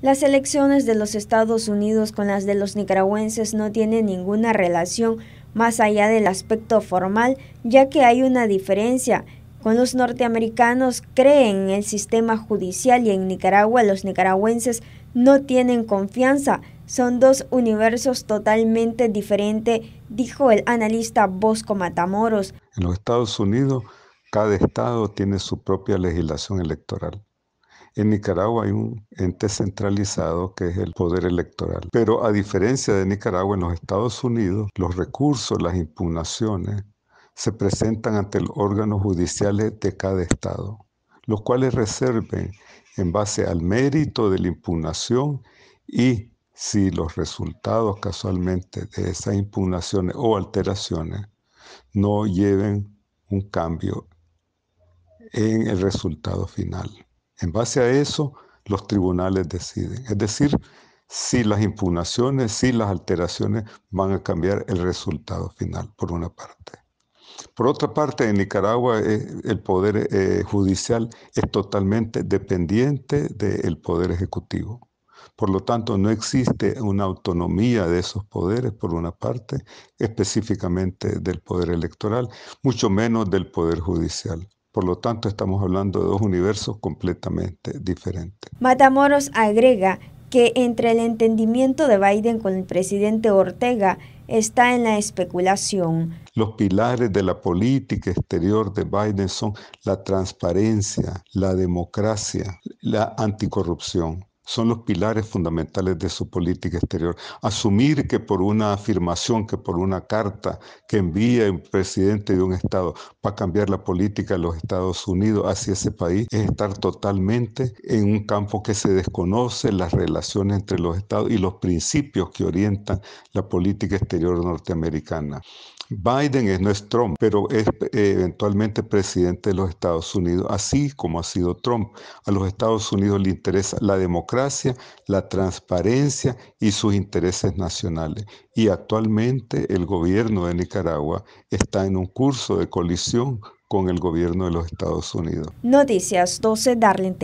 Las elecciones de los Estados Unidos con las de los nicaragüenses no tienen ninguna relación más allá del aspecto formal, ya que hay una diferencia. Con los norteamericanos creen en el sistema judicial y en Nicaragua los nicaragüenses no tienen confianza. Son dos universos totalmente diferentes, dijo el analista Bosco Matamoros. En los Estados Unidos, cada estado tiene su propia legislación electoral en Nicaragua hay un ente centralizado que es el poder electoral. Pero a diferencia de Nicaragua, en los Estados Unidos, los recursos, las impugnaciones, se presentan ante los órganos judiciales de cada estado, los cuales reserven en base al mérito de la impugnación y si los resultados casualmente de esas impugnaciones o alteraciones no lleven un cambio en el resultado final. En base a eso, los tribunales deciden. Es decir, si las impugnaciones, si las alteraciones van a cambiar el resultado final, por una parte. Por otra parte, en Nicaragua eh, el poder eh, judicial es totalmente dependiente del poder ejecutivo. Por lo tanto, no existe una autonomía de esos poderes, por una parte, específicamente del poder electoral, mucho menos del poder judicial. Por lo tanto, estamos hablando de dos universos completamente diferentes. Matamoros agrega que entre el entendimiento de Biden con el presidente Ortega está en la especulación. Los pilares de la política exterior de Biden son la transparencia, la democracia, la anticorrupción son los pilares fundamentales de su política exterior. Asumir que por una afirmación, que por una carta que envía un presidente de un Estado para cambiar la política de los Estados Unidos hacia ese país es estar totalmente en un campo que se desconoce las relaciones entre los Estados y los principios que orientan la política exterior norteamericana. Biden es, no es Trump, pero es eh, eventualmente presidente de los Estados Unidos, así como ha sido Trump. A los Estados Unidos le interesa la democracia la transparencia y sus intereses nacionales. Y actualmente el gobierno de Nicaragua está en un curso de colisión con el gobierno de los Estados Unidos. Noticias 12, Darlene